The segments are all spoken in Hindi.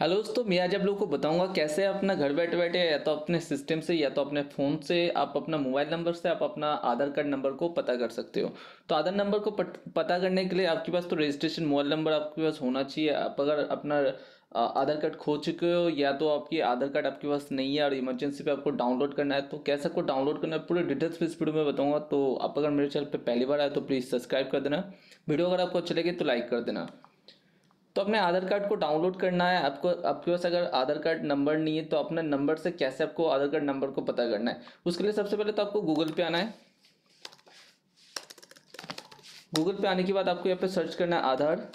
हेलो तो दोस्तों मैं आज आप लोगों को बताऊंगा कैसे अपना घर बैठे बैठे या तो अपने सिस्टम से या तो अपने फ़ोन से आप अपना मोबाइल नंबर से आप अपना आधार कार्ड नंबर को पता कर सकते हो तो आधार नंबर को पत, पता करने के लिए आपके पास तो रजिस्ट्रेशन मोबाइल नंबर आपके पास होना चाहिए आप अगर अपना आधार कार्ड खो चुके हो या तो आपकी आधार कार्ड आपके पास नहीं है और इमरजेंसी पे आपको डाउनलोड करना है तो कैसे आपको डाउनलोड करना है पूरे डिटेल्स पे इस वीडियो में बताऊंगा तो आप अगर मेरे चैनल पे पहली बार आए तो प्लीज़ सब्सक्राइब कर देना वीडियो अगर आपको अच्छा लगे तो लाइक कर देना तो अपने आधार कार्ड को डाउनलोड करना है आपको आपके पास अगर आधार कार्ड नंबर नहीं है तो अपने नंबर से कैसे आपको आधार कार्ड नंबर को पता करना है उसके लिए सबसे पहले तो आपको गूगल पे आना है गूगल पे आने के बाद आपको यहाँ पे सर्च करना है आधार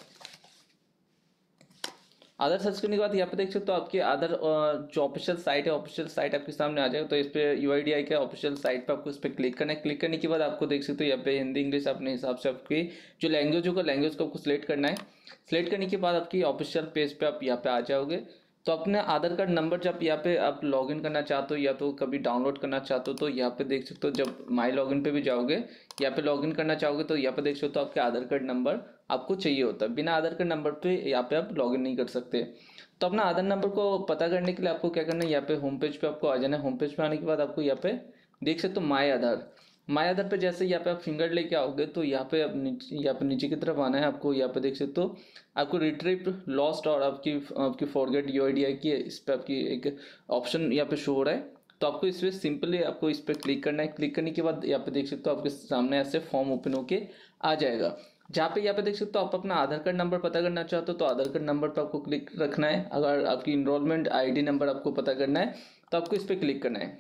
अदर सर्च करने के बाद यहाँ पे देख सकते हो तो आधार अदर जो ऑफिशियल साइट है ऑफिशियल साइट आपके सामने आ जाएगा तो इस पर यू आई डी आई के ऑफिशियल साइट पर आपको इस पर क्लिक करना है क्लिक करने के बाद आपको देख सकते हो यहाँ पे हिंदी इंग्लिश अपने हिसाब से आपकी जो लैंग्वेज होगा लैंग्वेज को आपको सिलेक्ट करना है सिलेक्ट करने के बाद आपकी ऑफिशियल पेज पर आप यहाँ पर आ जाओगे तो अपने आधार कार्ड नंबर जब यहाँ पे आप लॉगिन करना चाहते हो या तो कभी डाउनलोड करना चाहते हो तो यहाँ पे देख सकते हो जब माई लॉगिन पे भी जाओगे यहाँ पे लॉगिन करना चाहोगे तो यहाँ पे देख सकते हो आपके आधार कार्ड नंबर आपको चाहिए होता है बिना आधार कार्ड नंबर पे यहाँ पे आप लॉगिन नहीं कर सकते तो अपना आधार नंबर को पता करने के लिए आपको क्या करना है यहाँ पे होम पेज पे आपको आ जाना है होम पेज पे आने के बाद आपको यहाँ पे देख सकते हो माई आधार माई आधार पे जैसे यहाँ पे आप फिंगर लेके आओगे तो यहाँ पे आप नीचे यहाँ पे नीचे की तरफ आना है आपको यहाँ पे देख सकते हो आपको रिट्रिप लॉस्ट और आपकी आपकी फॉरगेट यू आई की इस पर आपकी एक ऑप्शन यहाँ पे शो हो रहा है तो आपको इस पर सिंपली आपको इस पर क्लिक करना है क्लिक करने के बाद यहाँ पे देख सकते हो आपके सामने ऐसे फॉर्म ओपन होके आ जाएगा जहाँ पे यहाँ पे देख सकते हो आप अपना आधार कार्ड नंबर पता करना चाहते हो तो आधार कार्ड नंबर पर तो आपको क्लिक रखना है अगर आपकी इनरोलमेंट आईडी नंबर आपको पता करना है तो आपको इस पर क्लिक करना है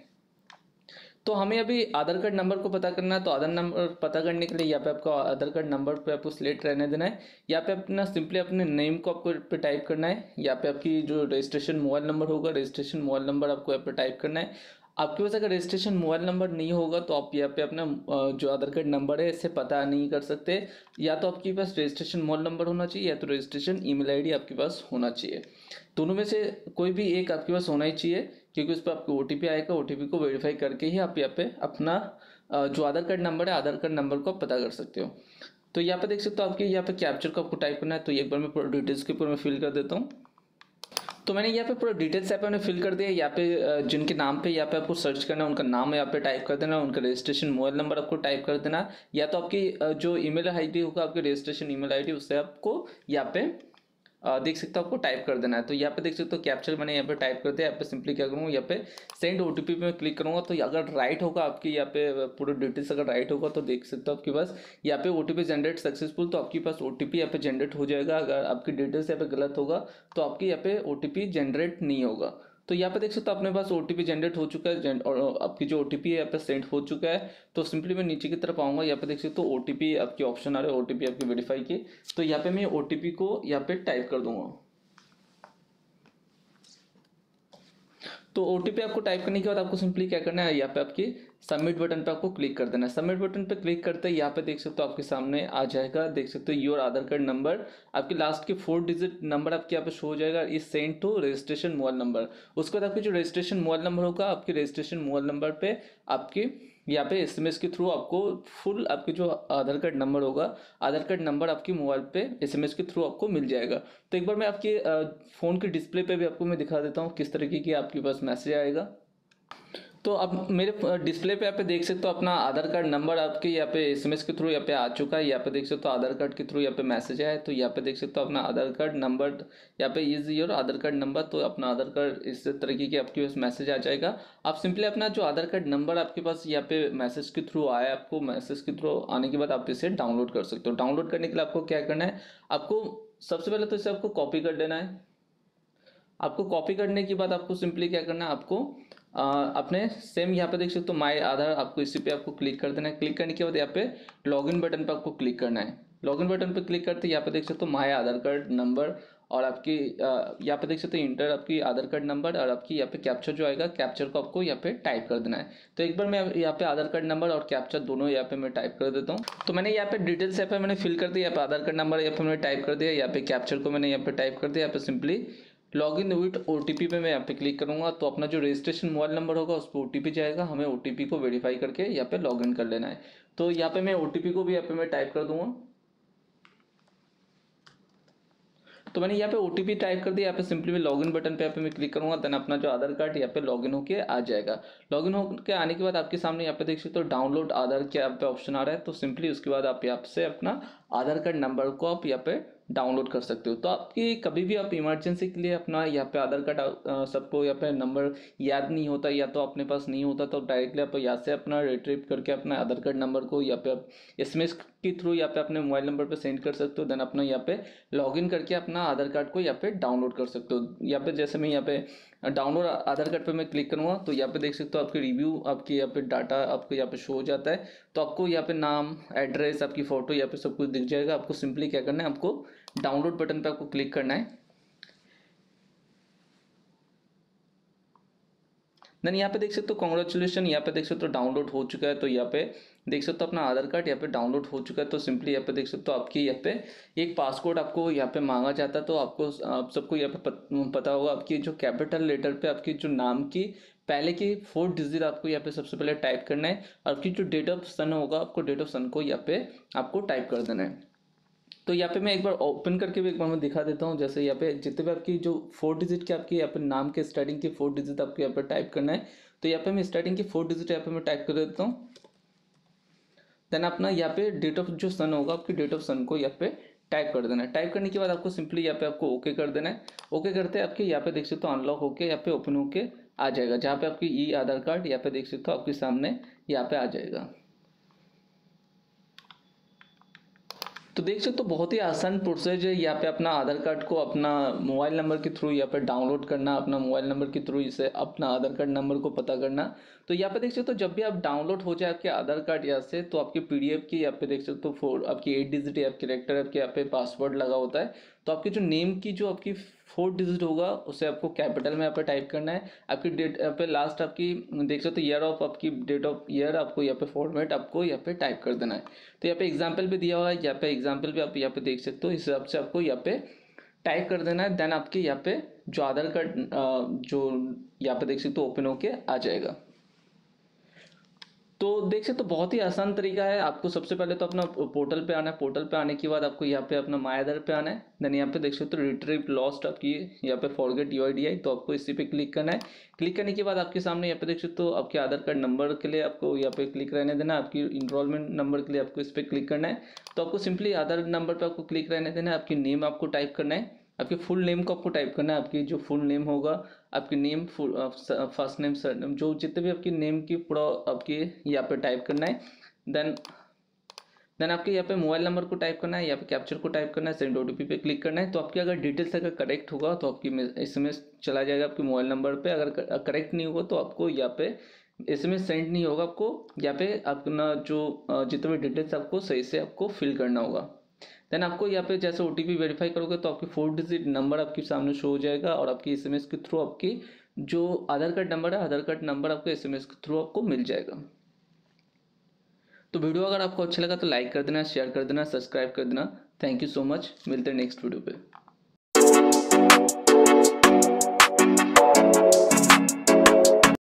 तो हमें अभी आधार कार्ड नंबर को पता करना है तो आधार नंबर पता करने के लिए यहाँ पे आपको आधार कार्ड नंबर पे आपको सिलेक्ट रहने देना है यहाँ पे अपना सिंपली अपने नेम को आपको पे टाइप करना है यहाँ पे आपकी जो रजिस्ट्रेशन मोबाइल नंबर होगा रजिस्ट्रेशन मोबाइल नंबर आपको यहाँ पे टाइप करना है आपके पास अगर रजिस्ट्रेशन मोबाइल नंबर नहीं होगा तो आप यहाँ पे अपना जो आधार कार्ड नंबर है इससे पता नहीं कर सकते या तो आपके पास रजिस्ट्रेशन मोबाइल नंबर होना चाहिए या तो रजिस्ट्रेशन ईमेल आईडी आपके पास होना चाहिए दोनों में से कोई भी एक आपके पास होना ही चाहिए क्योंकि उस पर आपको ओ आएगा ओ को वेरीफाई करके ही आप यहाँ पे अपना जो आधार कार्ड नंबर है आधार कार्ड नंबर को आप पता कर सकते हो तो यहाँ पे देख सकते हो आपके यहाँ पे कैप्चर को आपको टाइप करना है तो एक बार मैं डिटेल्स के ऊपर मैं फिल कर देता हूँ तो मैंने यहाँ पे पूरा डिटेल्स यहाँ पे मैंने फिल कर दिया यहाँ पे जिनके नाम पे यहाँ पे आपको सर्च करना है उनका नाम यहाँ पे टाइप कर देना उनका रजिस्ट्रेशन मोबाइल नंबर आपको टाइप कर देना या तो आपकी जो ईमेल आईडी होगा आपकी रजिस्ट्रेशन ईमेल आईडी उससे आपको यहाँ पे देख सकते हो आपको टाइप कर देना है तो यहाँ पे देख सकते हो कैप्चर मैंने यहाँ पे टाइप कर दिया यहाँ पे सिंपली क्या करूँगा यहाँ पे सेंड ओ पे में क्लिक करूँगा तो अगर राइट होगा आपकी यहाँ पे पूरे डिटेल्स अगर राइट होगा तो देख सकते हो आपके पास यहाँ पे ओ जनरेट सक्सेसफुल तो आपके पास ओ टी यहाँ पे जनरेट हो जाएगा अगर आपकी डिटेल्स यहाँ पे गलत होगा तो आपके यहाँ पे ओ जनरेट नहीं होगा तो यहाँ पे देख सकते हो अपने पास ओ जनरेट हो चुका है और आपकी जो ओ टी पी है यहाँ पे सेंड हो चुका है तो सिंपली मैं नीचे की तरफ आऊँगा यहाँ पे देख सकते हो ओ आपके ऑप्शन आ रहे हैं ओ आपकी वेरीफाई की तो यहाँ पे मैं ओ को यहाँ पे टाइप कर दूंगा तो ओ आपको टाइप करने के बाद आपको सिंपली क्या करना है यहाँ पे आपके सबमिट बटन पे आपको क्लिक कर देना है सबमिट बटन पे क्लिक करते हैं यहाँ पे देख सकते हो आपके सामने आ जाएगा देख सकते हो योर आधार कार्ड नंबर आपके लास्ट के फोर डिजिट नंबर आपके यहाँ पे शो हो जाएगा इस send to registration mobile number उसके बाद आपके जो रजिस्ट्रेशन मोबाइल नंबर होगा आपके रजिस्ट्रेशन मोबाइल नंबर पर आपके यहाँ पे एसएमएस के थ्रू आपको फुल आपके जो आधार कार्ड नंबर होगा आधार कार्ड नंबर आपके मोबाइल पे एसएमएस के थ्रू आपको मिल जाएगा तो एक बार मैं आपके फ़ोन के डिस्प्ले पे भी आपको मैं दिखा देता हूँ किस तरीके की आपके पास मैसेज आएगा तो अब मेरे डिस्प्ले पे यहाँ पे देख सकते हो तो अपना आधार कार्ड नंबर आपके यहाँ पे एसएमएस के थ्रू यहाँ पे आ चुका है यहाँ पे देख सकते हो तो आधार कार्ड के थ्रू यहाँ पे मैसेज आया है तो यहाँ पे देख सकते हो तो अपना आधार कार्ड नंबर यहाँ पे is your Aadhaar card number तो अपना आधार कार्ड इस तरीके की आपके पास मैसेज आ जाएगा आप सिंपली अपना जो आधार कार्ड नंबर आपके पास यहाँ पे मैसेज के थ्रू आया आपको मैसेज के थ्रू आने के बाद आप इसे डाउनलोड कर सकते हो डाउनलोड करने के लिए आपको क्या करना है आपको सबसे पहले तो इसे आपको कॉपी कर लेना है आपको कॉपी करने के बाद आपको सिंपली क्या करना है आपको अपने सेम यहाँ पे देख सकते हो माय आधार आपको इसी पे आपको क्लिक कर देना है क्लिक करने के बाद यहाँ पे लॉगिन बटन पर आपको क्लिक करना है लॉगिन बटन पर क्लिक करते यहाँ पे देख सकते हो माय आधार कार्ड नंबर और आपकी यहाँ पे देख सकते हो इंटर आपकी आधार कार्ड नंबर और आपकी यहाँ पे कैप्चर जो आएगा कैप्चर को आपको यहाँ पे टाइप कर देना है तो एक बार मैं यहाँ पे आधार कार्ड नंबर और कैप्चर दोनों यहाँ पे मैं टाइप कर देता हूँ तो मैंने यहाँ पे डिटेल्स यहाँ पे मैंने फिल कर दिया यहाँ पे आधार कार्ड नंबर यहाँ पे मैंने टाइप कर दिया यहाँ पे कैप्चर को मैंने यहाँ पे टाइप कर दिया यहाँ पे simply log in with O T P पर मैं यहाँ पे क्लिक करूँगा तो अपना जो रजिस्ट्रेशन मोबाइल नंबर होगा उस पर ओ टी पी जाएगा हमें ओ टी पी को वेरीफाई करके यहाँ पे लॉग इन कर लेना है तो यहाँ पे मैं ओ टी पी को भी यहाँ पे मैं टाइप कर दूंगा तो मैंने यहाँ पे ओ टी पी टाइप कर दिया यहाँ पे सिंपली मैं लॉग इन बटन पे यहाँ पे मैं क्लिक करूँगा देन अपना जो आधार कार्ड यहाँ पे लॉग इन होकर आ जाएगा लॉग इन होकर आने के बाद आपके सामने यहाँ पे देख सकते हो तो डाउनलोड आधार के यहाँ पे ऑप्शन आ रहा है तो सिंपली उसके बाद आप यहाँ से अपना आधार कार्ड नंबर को आप यहाँ पे डाउनलोड कर सकते हो तो आपकी कभी भी आप इमरजेंसी के लिए अपना यहाँ पे आधार कार्ड सबको यहाँ पे नंबर याद नहीं होता या तो अपने पास नहीं होता तो डायरेक्टली आप यहाँ से अपना रिट्रीव करके अपना आधार कार्ड नंबर को यहाँ पे आप एस के थ्रू यहाँ पे अपने मोबाइल नंबर पे सेंड कर सकते हो देन अपना यहाँ पे लॉग करके अपना आधार कार्ड को यहाँ पे डाउनलोड कर सकते हो यहाँ पे जैसे मैं यहाँ पे डाउनलोड आधार कार्ड पर मैं क्लिक करूँगा तो यहाँ पे देख सकते हो आपके रिव्यू आपके यहाँ पे डाटा आपको यहाँ पे शो हो जाता है तो आपको यहाँ पे नाम एड्रेस आपकी फ़ोटो यहाँ पे सब कुछ दिख जाएगा आपको सिंपली क्या करना है आपको डाउनलोड बटन पर आपको क्लिक करना है देन यहाँ पे देख सकते हो कॉन्ग्रेचुलेसन यहाँ पे देख सकते हो डाउनलोड हो चुका है तो यहाँ पे देख सकते हो अपना आधार कार्ड यहाँ पे डाउनलोड हो चुका है तो सिंपली यहाँ पे देख सकते हो आपकी यहाँ पे एक पासपोर्ट आपको यहाँ पे मांगा जाता है तो आपको आप सबको यहाँ पे पता होगा आपकी जो कैपिटल लेटर पे आपकी जो नाम की पहले की फोर डिजिट आपको यहाँ पे सबसे पहले टाइप करना है और आपकी जो डेट ऑफ सन होगा आपको डेट ऑफ सन को यहाँ पे आपको टाइप कर देना है तो यहाँ पे मैं एक बार ओपन करके भी एक बार मैं दिखा देता हूँ जैसे यहाँ पे जितने भी आपकी जो फोर डिजिट के आपके यहाँ पे नाम के स्टार्टिंग की फोर डिजिट आपको यहाँ पे टाइप करना है तो यहाँ पे मैं स्टार्टिंग की फोर डिजिट यहाँ पे मैं टाइप कर देता हूँ देन अपना यहाँ पे डेट ऑफ जो सन होगा आपकी डेट ऑफ सन को यहाँ पे टाइप कर देना है टाइप करने के बाद आपको सिंपली यहाँ पे आपको ओके कर देना है ओके करते हैं आपके यहाँ पे देख सकते हो अनलॉक होके यहाँ पे ओपन होके आ जाएगा जहाँ पे आपकी ई e, आधार कार्ड यहाँ पे देख सकते हो आपके सामने यहाँ पे आ जाएगा तो देख सकते हो तो बहुत ही आसान प्रोसेस है यहाँ पे अपना आधार कार्ड को अपना मोबाइल नंबर के थ्रू यहाँ पे डाउनलोड करना अपना मोबाइल नंबर के थ्रू इसे अपना आधार कार्ड नंबर को पता करना तो यहाँ पे देख सकते हो तो जब भी आप डाउनलोड हो जाए आपके आधार कार्ड यहाँ से तो आपके एफ़ की यहाँ पे देख सकते हो तो फोर आपकी एट डिजिट या करेक्टर आपके यहाँ पे पासवर्ड लगा होता है तो आपके जो नेम की जो आपकी फोर्थ डिजिट होगा उसे आपको कैपिटल में यहाँ पे टाइप करना है आपकी डेट यहाँ पे लास्ट आपकी देख सकते हो ईयर ऑफ आपकी डेट ऑफ ईयर आपको यहाँ पे फॉर्मेट आपको यहाँ पे टाइप कर देना है तो यहाँ पे एग्जाम्पल भी दिया हुआ है यहाँ पे एग्जाम्पल भी आप यहाँ पे देख सकते हो इस हिसाब से आपको यहाँ पे टाइप कर देना है देन आपके यहाँ पे जो आधार कार्ड जो यहाँ पे देख सकते हो ओपन होके आ जाएगा तो देख सकते तो बहुत ही आसान तरीका है आपको सबसे पहले तो अपना पोर्टल पे आना है पोर्टल पे आने के बाद आपको यहाँ पे अपना मायादर पे आना है देन यहाँ पे देख सकते हो रिट्रीव लॉस्ट आपकी यहाँ पे फॉरगेट यू आई तो आपको इसी पे क्लिक करना है क्लिक करने के बाद आपके सामने यहाँ पे देख सकते हो आपके आधार कार्ड नंबर के लिए आपको यहाँ पे क्लिक रहने देना है आपकी इनरोलमेंट नंबर के लिए आपको इस पर क्लिक करना है तो आपको सिंपली आधार नंबर पर आपको क्लिक रहने देना है आपकी नेम आपको टाइप करना है आपके फुल नेम को आपको टाइप करना है आपकी जो फुल नेम होगा आपकी name full first name surname जो जितने भी आपकी नेम की पूरा आपके यहाँ पे टाइप करना है देन देन आपके यहाँ पे मोबाइल नंबर को टाइप करना है यहाँ पे कैप्चर को टाइप करना है सेंड ओ पे क्लिक करना है तो आपकी अगर डिटेल्स अगर करेक्ट होगा तो आपकी एस एम चला जाएगा आपके मोबाइल नंबर पे अगर करेक्ट uh, नहीं होगा तो आपको यहाँ पे एस एम सेंड नहीं होगा आपको यहाँ पे अपना जो uh, जितने भी डिटेल्स आपको सही से आपको फिल करना होगा देन आपको यहाँ पे जैसे ओ वेरीफाई करोगे तो आपके फोर डिजिट नंबर आपके सामने शो हो जाएगा और आपकी एस के थ्रू आपकी जो आधार कार्ड नंबर है आधार कार्ड नंबर आपको एस के थ्रू आपको मिल जाएगा तो वीडियो अगर आपको अच्छा लगा तो लाइक कर देना शेयर कर देना सब्सक्राइब कर देना थैंक यू सो मच मिलते हैं नेक्स्ट वीडियो पे